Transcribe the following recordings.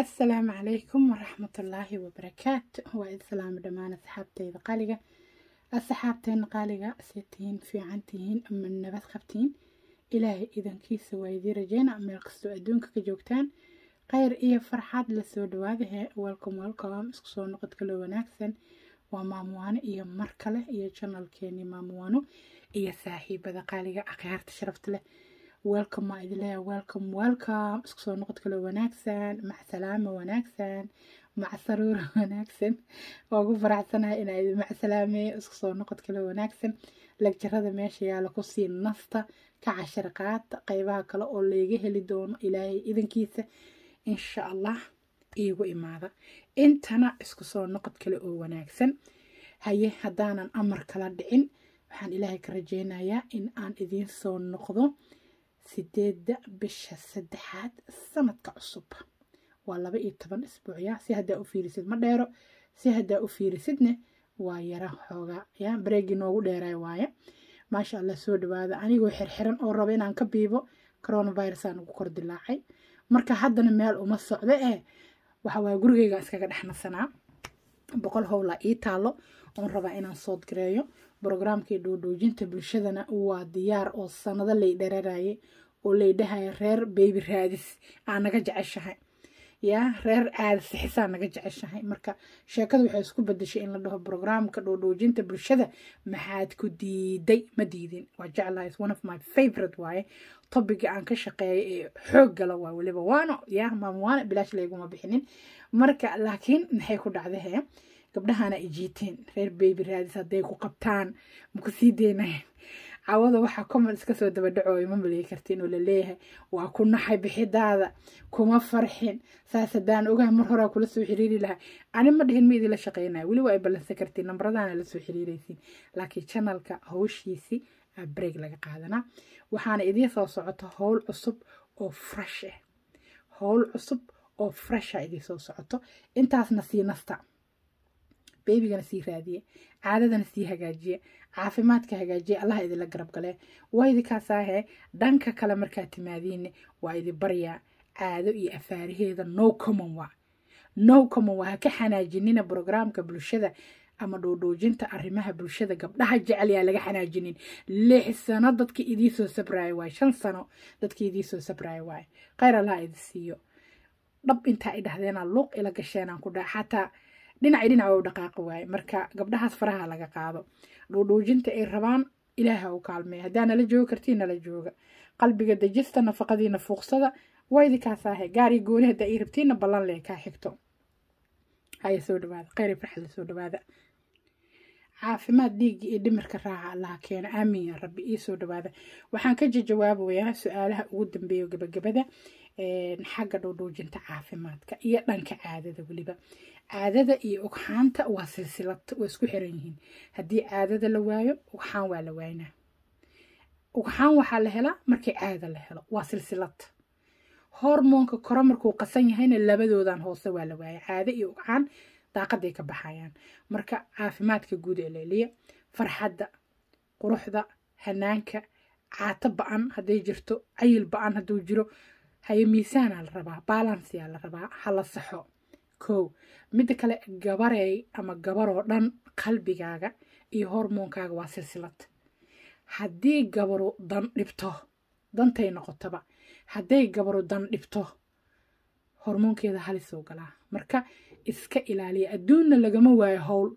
asalaamu calaykum waraxmatullaahi wabarakaatu waa islaamo dhammaan asxaabteyda qaaliga asxaabteena qaaliga setihiin fiicantihiin ama nabad qabtiin ilaahay idankiisa waydii idii rajeyna meel kastoo adduunka ka joogtaan kheyr iyo farxad lasoo dhawaadahe welcom welcom isku soo noqod kaloo wanaagsan waa maamuwaano iyo mar kale iyo janalkeeni maamuwaano iyo saaxiibada qaaliga akhyaarta sharafta leh welcome maa idinleeya welcome welcome isku noqod kale wanaagsan macsalaama wanaagsan macsaruura wanaagsan waa ugu faraxsanahay inaa idin macsalaamee isku noqod kale wanaagsan lagjarada meesha yaala kusii nasta ka cashar qeybaha kale oo layga heli doono ilaahay idankiisa insha allah iigu imaada intana isku soo noqod kale oo wanaagsan haye haddaanan amar kala dhicin waxaan ilaahay ka rajeynayaa in aan idiin soo noqdo sideedda bisha saddexaad sanadka cusub waa laba iyo toban isbuucya si haddaa u fiirisid ma dheero si haddaa u fiirisidna waa yara xoogaa ya bareegii noogu dheeraay waaye maasha allah soo dhawaada anigoo xirxiran oo raba inaan ka biibo coronavirusaan ugu kor dilaacay marka haddana meel uma socdo ee eh, waxa waaye gurigayga iskaga dhexnasanaa boqol howlaa ii taalo oon rabaa inaan sood gareeyo brogramkii dhuudhuujinta bulshadana waa diyaar oo sanado lay dhararayay oo lay dhahaya reer baby raadis aa naga jeceshahay yaa reer aadasixisa naga jeceshahay marka sheekada waxay isku badashay in la dhaho brograamka dhuudhuujinta bulshada maxaad ku diiday ma diidin waa jeclahay one of my favorite waaye tobiga aan ka shaqeeya ee xoog gala waa weliba waano yaa maama waana bilaash layguma bixinin marka laakiin maxay ku dhacdahee gabdhahana jiiteen reer bebi raadis hadday ku qabtaan maku sii cawada waxaa common iska soo dabadhaco ima maleyi karta inuu laleeyahay waa ku naxay bixidaada kuma farxin saas hadaan ogahay mar horaa kula soo xiriiri lahaa ani ma dhihin ma idinla shaqeynaya weli waa ay ballansan kartiin nambaradaana la soo xiriiraysiin laakiin janalka howshiisii aa ah, breeg laga qaadanaa waxaana idiin soo socoto howl eh. cusub oo fresh ah howl cusub oo fresha idiin soo socoto intaasna sii nasta babigana sii raadiye caadadana sii hagaajiye caafimaadka hagaajiye allaha idinla garab gale waa idinkaasaahee dhanka kale markaa timaadiinne waa idi baryaa caado iyo afaaraheeda no common no common ha ka xanaajinina brograamka bulshada ama dhoodhoojinta arrimaha bulshada gabdhaha jecel yaa laga xanaajinin lix sano dadka idiisoo sabraayo waay shan sano dadka idiisoo sabraayo waay khayr allaha idi siiyo dhab intaa i luuq ila gasheenaan ku dhaha xataa dhinac dhinac u dhaqaaqi waaye marka gabdhahaas faraha laga qaado dhuudhuujinta ay rabaan ilaaha u kaalmeeya haddaa nala joogi kartii nala jooga qalbiga dejista nafaqadiina fuuqsada waa gaari gooni haddaa ay rabtiina ballan leh kaa xigto haya soo dhawaada kheyr farxada soo dhawaada caafimaad dhiigga iyo dhimirka raaca allaha keena aamiin yaa rabbi ii soo dhawaada waxaan ka jawaabayaa su-aalaha ugu dambeeyo gebagabada xagga dhowdhoojinta caafimaadka iyo dhanka caadada weliba caadada iyo ogxaanta waa silsilad waa isku xiran yihiin haddii caadada la waayo ogxaan waa la waaynaa ogxaan waxaa la helaa markii caada la helo waa silsilad hormoonka kore markuu qasan yahayna labadoodan hoose waa la waaya caado iyo ogxaan daaqaday ka baxayaan marka caafimaadka guud ee leliya farxadda quruxda hanaanka caato ba-an hadday jirto cayil ba-an hadduu jiro haye miisaana la rabaa baalansiyaa la rabaa hala saxo ko midda kale gabarey ama gabaroo dhan qalbigaaga iyo hormoonkaaga waa silsilad haddii gabaru dan dhibto dantay noqotaba hadday gabaru dan dhibto hormoonkeeda halisoo galaa marka iska ilaaliya adduunna lagama waayo howl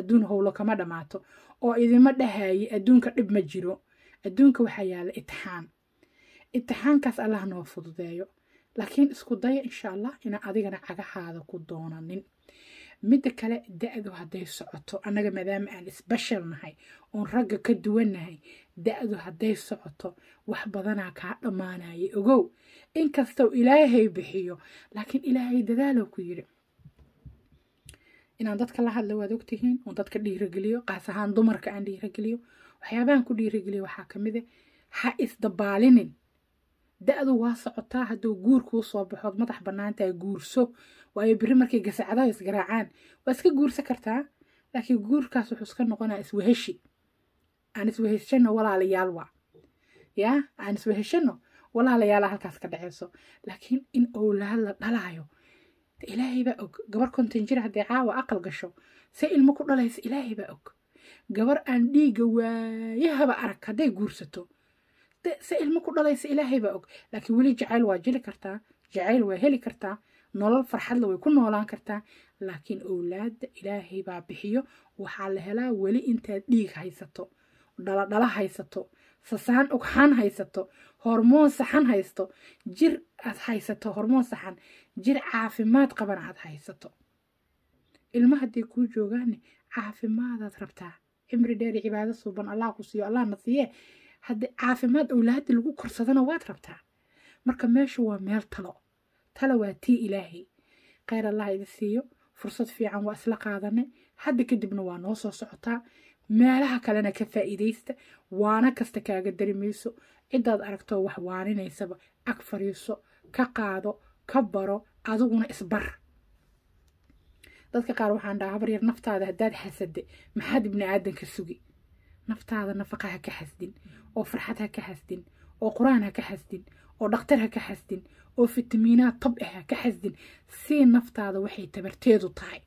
adduun howlo kama dhamaato oo idima dhahaaye adduunka dhib ma jiro adduunka waxaa yaala itixaan imtixaankaas allah noo fududeeyo laakiin isku daya insha allah inaa adigana cagahaada ku doonanin midda kale da-du hadday socoto annaga maadaama aan sbeshal nahay oon ragga ka duwannahay da-du hadday socoto wax badanaa kaa dhammaanaya ogow inkastoo ilaahay bixiyo laakiin ilaahay dadaalow ku yidhi inaan dadka la hadla waad ogtihiin oon dadka dhiirageliyo qaas ahaan dumarka aan dhiirageliyo waxyaabaan ku dhiirageliyo waxaa ka a eh, ha isdabaalinin دادو واسعتا هدو غور كوسو بحوض مدح بنانتا غورسو واي بريمركي غسعدا يسقراعان واسكي غور سكرتا لكن غور كاسو حسكا نقونا اسوهشي ان اسوهشنو ولا ليالوا يا ان اسوهشنو ولا ليالا هالكاس كدعيسو لكن ان اولا للايو إلهي بأوك قبر كنت نجير هدعا وأقل قشو سئل مكو الله إلهي بأوك قبر أن دي قوايها بأرك هدي قرستو se ilmo ku dhalaysa ilaahaybaa og laakiin weli jacayl waa jili kartaa jacayl waa heli kartaa nolol farxadle way ku noolaan kartaa laakiin owlaada ilaahaybaa bixiyo waxaa la helaa weli intaad dhiig haysato dhaladhala haysato sasaan ogxan haysato hormoon saxan haysto jir aad haysato hormoon saxan jir caafimaad qaban aad haysato ilmo haddii kuu joogaane caafimaadaad rabtaa cimri dheeri cibaado suuban allah ku siiyo allah na siiye هاد عافمات أولاد اللي قو كرسدنا واتربتا مركا ماشو وميل تلو تلو تي إلهي قير الله يدثيو فرصد في عن واسلق هذا حد كده بنو نص صعطة ما لها كلنا كفائديست وانا كستك أقدر ميسو إذا أركتو وحواني نيسب أكفر يسو كقادو كبرو أذوقنا إصبر دكتور قارو حنا عبر ير نفط هذا الداد حسدي ما حد بني عادن كسوقي naftaada nafaqa ha ka xasdin oo farxad ha ka xasdin oo qur-aan ha ka xasdin oo dhaktar ha ka xasdin oo fitamiinaa tab ah ha ka xasdin si naftaada waxay tabarteedu tahay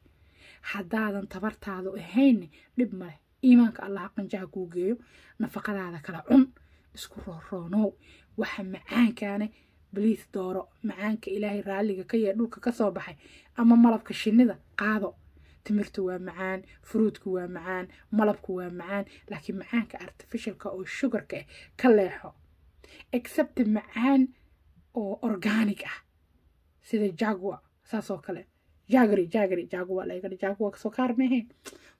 haddaadan tabartaadu ahaynne dhib maleh iimaanka allah qanjaha kuu geeyo nafaqadaada kala cun isku rooroonow waxa macaankaane baliis dooro macaanka ilaahay raalliga ka yee dhulka ka soo baxay ama malabka shinida qaado timirta waa macaan furuudku waa macaan malabku waa macaan laakiin macaanka artificialka oo sugarka eh ka leexo except macaan oo organic ah sida jagua saasoo kale jagri jagri jagua laga jagua kasoo kaar mehe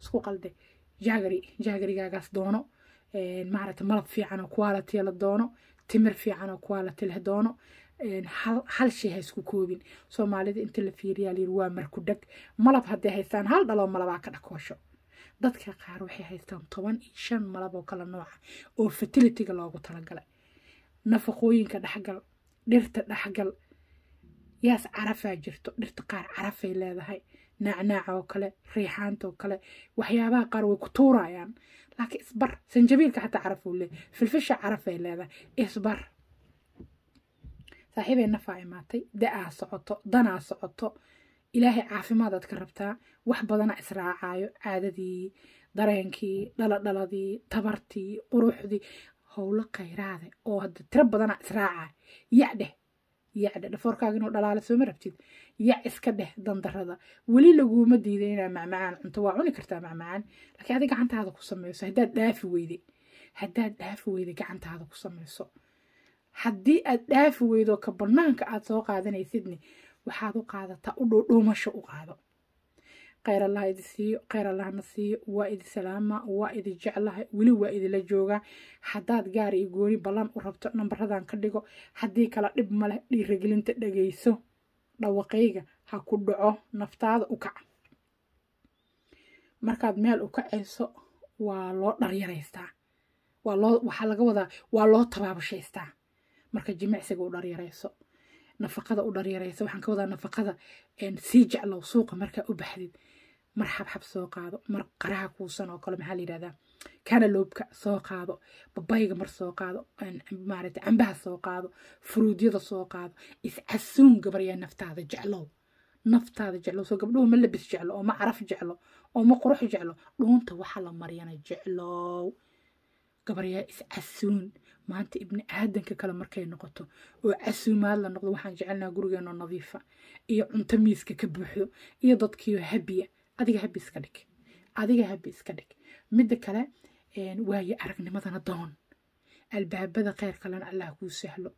isku qalde jagri jagrigaagaas doono maarata malab fiican oo quality la doono timir fiicanoo oo quality doono hal shay ha isku koobin soomaalida inta la fiiriyaal waa marku dheg malab hadday haystaan hal dhaloo malabaa ka dhakoosho dadka qaar waxay haystaan toban iyo shan malab oo kala nooca oo fertilityga loogu talagalay nafaqooyinka dhexgal dhirta dhexgal yaas carafaa jirto dhirta qaar carafay leedahay naacnaaca oo kale riixaanta oo kale waxyaabaha qaar way ku tuurayaan laakiin isbar sanjabiilka xataa caraf uu leeyahay filfisha carafay leedahay isbar صاحبة النفع إماتي داء سقطة دنا سقطة إلهي عافي ما دتك ربتها وحب دنا إسراع عاددي درينكي دلا دلا دي تبرتي قروح دي هو لقي رادة أو هاد ترب دنا إسراع يعده يعده لفرك عنو دلا على سومر بتيد يع إسكده دن در هذا ولي لجو مدي دينا مع معان أنت وعوني كرتا مع معان لكن هذا قعنت هذا قصة ميسو هدا دافي ويدي هدا دافي ويدي قعنت هذا قصة ميسو haddii aad dhaafi weydo ka banaanka aad soo qaadanaysidne waxaad u qaadataa u dhoudhoomasho u qaado khayr allah idi siiyo khayr allahna siiyo waa idi salaama waa idi jeclahay weli waa idila joogaa haddaad gaar iyo gooni ballan u rabto nambaradan ka dhigo haddii kala dhib maleh dhiiragelinta dhagayso dhawaqayga ha ku dhaco naftaada u kaca markaad meel u kacayso waa loo dharyaraystaa waa loo waxaa laga wadaa waa loo tabaabashaystaa marka jimicsiga u dharyarayso nafaqada u dharyarayso waxaan ka wadaa nafaqada sii jeclow suuqa markaa u baxdid mar xabxab soo qaado mar qaraha kuusan oo kale maxaa la yidhahdaa kanaloobka soo qaado babayga mar soo qaado maaragtay cambaha soo qaado furuudyada soo qaado iscasuun gabaryaa naftaada jeclow naftaada jeclo soo gabdhuhu ma labis jeclo oo ma caraf jeclo oo ma qurux jeclo dhuunta waxaa la mariyana jeclow gabaryaa iscasuun مانت ابن آدم ككل مركي نقطة وعسوما لا نقطة وحن جعلنا جروجنا نظيفة إيه أنت ميز ككبحو إيه ضد كيو هبية أديك هبي سكلك أديك هبي سكلك مد كلا إن وهي أرقني مثلا دون الباب بدأ خير كلام الله هو سهل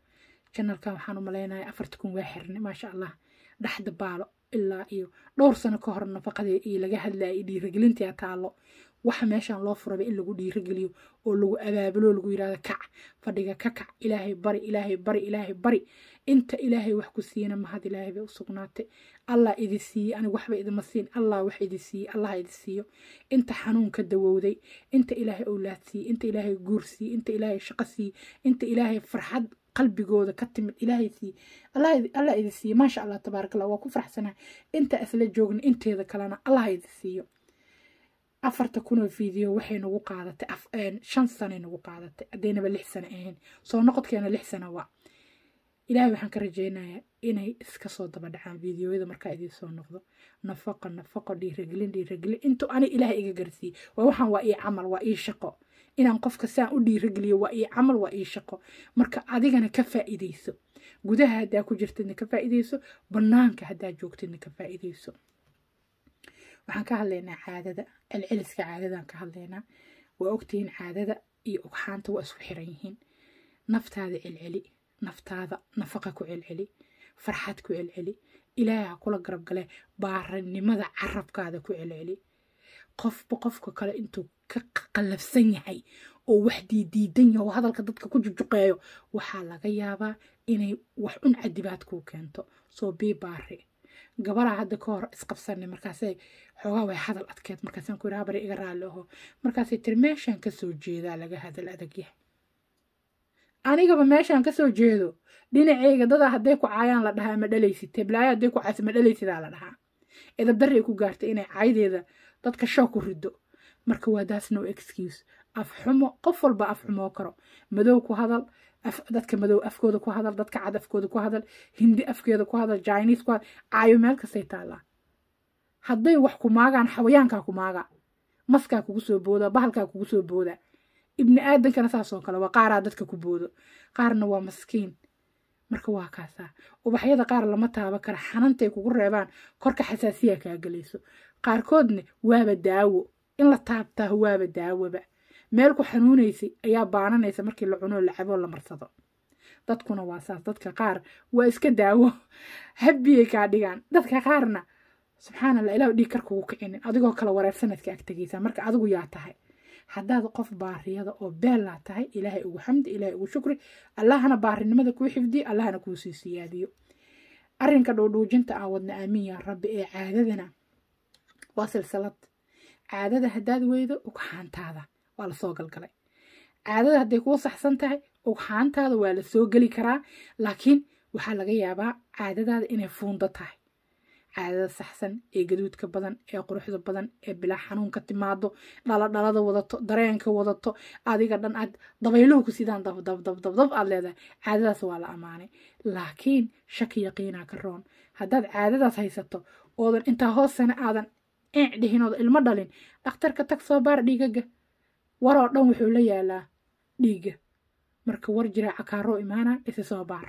كان الكام حانو ملاينا أفرتكم واحرن ما شاء الله لحد بالو إلا إيو دور سنة كهرنا فقد إيه لقاها لا إيدي رجلين تيا تعالو waxa meeshaan loo furaba in lagu dhiirigeliyo oo lagu abaabulo lagu yidhahdo kac fadhiga ka kac ilaahay bari ilaahay bari ilaahay bari inta ilaahay wax ku siiyana mahad ilaahay bay u sugnaatay allah idi siiyey aniga waxba idima siin allah wax idi siiyey allah idi siiyo inta xanuunka dawowday inta ilaahay owlaad siiyey inta ilaahay guur siiyey inta ilaahay shaqo siiyey inta ilaahay farxad qalbigooda ka timid ilaahay siiyey allah idi siiye maasha allah tabaaraka allah waa ku faraxsanahay inta isla joogna inteeda kalena allah idi siiyo أفرت كون الفيديو وحين وقعدت أفئن شن سنة وقعدت أدينا بالله سنة إيهن صار نقط كنا لح سنة وا إلهي وحن كرجينا إني إسكسو طبعا عن فيديو إذا مركا إذا صار نقطة نفقا نفقا دي رجلين دي رجلين أنتو أنا إلهي إجرسي ووحن وإي عمل وإي شقة إن أنقفك ساعة ودي رجلي وإي عمل وإي شقة مركا عادي أنا كفاء إذا جودها هدا كجرت إن كفاء إذا يسو هدا جوكت إن كفاء إذا waxaan ka hadlaynaa caadada alceliska caadadaan ka hadlaynaa waa ogtihiin caadada iyo ugxaanta waa isku xiran yihiin naftaada celceli naftaada nafaqa ku celceli farxad ku celceli ilaaha kula garab gale baaranimada carabkaada ku celceli qofba qofka kale intuu ka qallafsan yahay oo wax diidiidan yaho oo hadalka dadka ku jujuqeeyo waxaa laga yaabaa inay wax un cadibaad kuu keento soo bii baari gabaraa hadda ka hor isqabsanay markaasay xoogaa way hadal adkeed markaasan ku yidhi habari iga raalli aho markaasay tiri meeshaan kasoo jeedaa laga hadal adagyahay anigaba meeshaan kasoo jeedo dhinaceyga dadaa hadday ku caayaan la dhahaa ma dhalaysite bilaaya hadday ku caaysa ma dhalaysidaa la dhahaa edabdarray ku gaartay inay caydeeda dadka shoo ku rido marka waa taas no excuse af xumo qof walba af xumoo karo madow ku hadal dadka madow afkooda ku hadal dadka cad afkooda ku hadal hindi afkeeda ku hadal jinis ku hadal caayo meel kastay taallaa hadday wax ku maagaan xawayaankaa ku maskaa kugu soo booda bahalkaa kugu soo booda ibni aadankana saasoo kale waa qaaraa dadka ku boodo qaarna waa maskiin marka waa kaasaa ubaxyada qaar lama taaba kara xanantay kugu reebaan korka xasaasiya kaa gelayso qaarkoodna waaba daawo إن لا تعبت هو بدعوة بقى مالكو حنوني سي أيا بانا نيسا مركي لعنو اللعب ولا مرصدو دادكونا واساس دادكا قار واسكا دعوة هبيه كاديغان دادكا قارنا سبحان الله إلاو دي كاركو وكيني أدوغو كلا وراف سندكا اكتغيسا مركا أدوغو ياتاهي حداد قف باري هذا أو بلا تاهي إلهي أو حمد إلهي الله أنا باري نمدا كو حفدي الله أنا كو سيسي أرين كدو دو جنت آودنا آمين يا ربي إيه عاددنا واسل سلط caadada hadaad weydo ugxaantaada waa lasoo galgalay caadada haday kuu saxsan tahay ugxaantaada waa lasoo geli karaa laakiin waxaa laga yaabaa caadadaada inay fuundo tahay caadada saxsan ee gaduudka badan ee quruxda badan ee bilaa xanuunka timaado dhaladhalada wadato dareenka wadato adiga dhan aad dabayluhu ku sidaan dabdabdabdab aad leedahay caadadaas waa la ammaanay laakiin shaki yaqiinaa ka roon haddaad caadadaas haysato oodan intaa hoos sana aadan ee dhihinood ilma dhalin dhakhtarka tag soo baar dhiigaga waroo dhan wuxuu la yaalaa dhiiga marka war jiraaca kaaroo imaana isi soo baar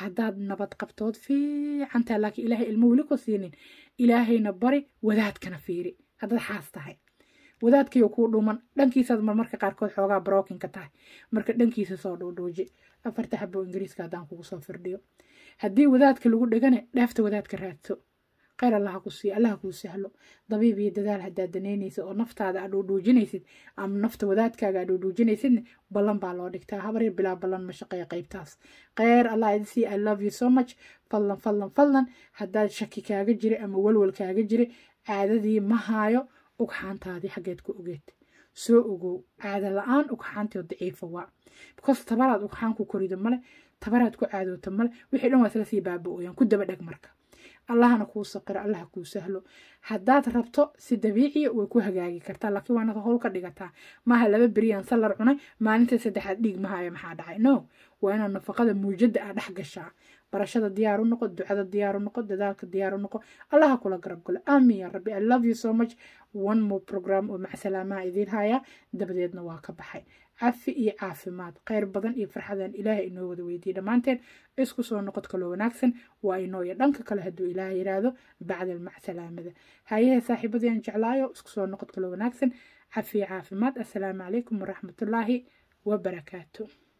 haddaad nabad qabtood fiicantaa laakiin ilaahay ilmo weli ku siinin ilaahayna bari wadaadkana fiiri haddaad xaas tahay wadaadkayo kuu dhuuman dhankiisaad marmarka qaarkood xoogaa brookinka tahay marka dhankiisa soo dhuudhuuji afarta ingiriiska haddaan kugu soo firdhiyo haddii wadaadka lagu dhegane dheefta wadaadka raadso kheyr allaha ku siiyo allaha kuu sahlo dabiib iyo dadaal haddaad danaynaysid oo naftaada aad dhuudhuujinaysid ama nafta wadaadkaaga aad dhuudhuujinaysidna ballan baa loo dhigtaa habar yar bilaa ballan ma shaqeeya qaybtaas kheyr allah idin siiyo i love you so much fadlan fadlan fadlan haddaad shaki kaaga jira ama walwal kaaga jira caadadii ma haayo ugxaantaadii xaggeed ku ogeed soo ogow caada la-aan ugxaantiio daciifa waa because tabaraad ugxaan ku korido male tabaraad ku caadooto male wixii dhan waa isla sii baaba-ooyaan ku daba dheg marka الله أنا كوسا قر الله كوسا هلو حدات ربطه سدبيعي وكوها جاي كرتا لكن وأنا ذهول كديقتا ما هلا ببريان صلر عنا ما أنت سدح ديج ما هاي محادعى نو وأنا أنا فقد موجود أنا حق الشع برشاد الديار النقد دعاء الديار النقد ذلك الديار النقد الله كله قرب كله آمين يا ربي I love you so much one more program ومع سلامة إذن هيا دبديتنا واقبحي عفي عفي مات قير بضن إي فرحادان إلهي إنو ودو ويدي دمانتين إسكو سوى نقط كلو ناكسن وإنو يدنك كلا هدو إلهي رادو بعد المع سلامة هاي هي ساحبو ديان جعلايو إسكو سوى نقط كلو ناكسن عفي عفي مات السلام عليكم ورحمة الله وبركاته